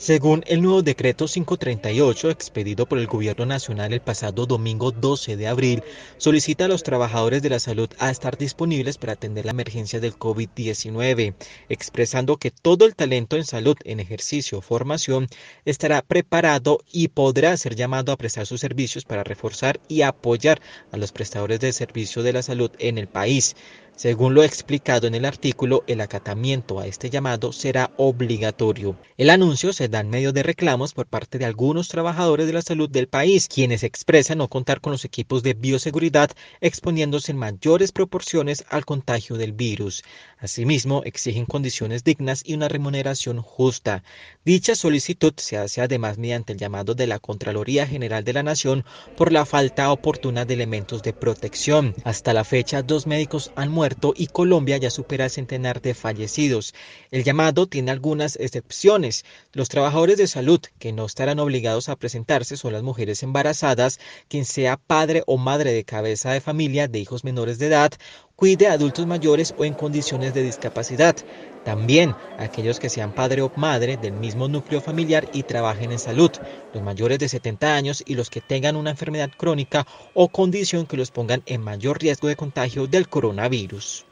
Según el nuevo decreto 538 expedido por el Gobierno Nacional el pasado domingo 12 de abril, solicita a los trabajadores de la salud a estar disponibles para atender la emergencia del COVID-19, expresando que todo el talento en salud, en ejercicio o formación estará preparado y podrá ser llamado a prestar sus servicios para reforzar y apoyar a los prestadores de servicio de la salud en el país. Según lo explicado en el artículo, el acatamiento a este llamado será obligatorio. El anuncio se da en medio de reclamos por parte de algunos trabajadores de la salud del país, quienes expresan no contar con los equipos de bioseguridad, exponiéndose en mayores proporciones al contagio del virus. Asimismo, exigen condiciones dignas y una remuneración justa. Dicha solicitud se hace además mediante el llamado de la Contraloría General de la Nación por la falta oportuna de elementos de protección. Hasta la fecha, dos médicos han muerto y Colombia ya supera el centenar de fallecidos. El llamado tiene algunas excepciones. Los trabajadores de salud que no estarán obligados a presentarse son las mujeres embarazadas, quien sea padre o madre de cabeza de familia de hijos menores de edad, cuide a adultos mayores o en condiciones de discapacidad. También aquellos que sean padre o madre del mismo núcleo familiar y trabajen en salud, los mayores de 70 años y los que tengan una enfermedad crónica o condición que los pongan en mayor riesgo de contagio del coronavirus.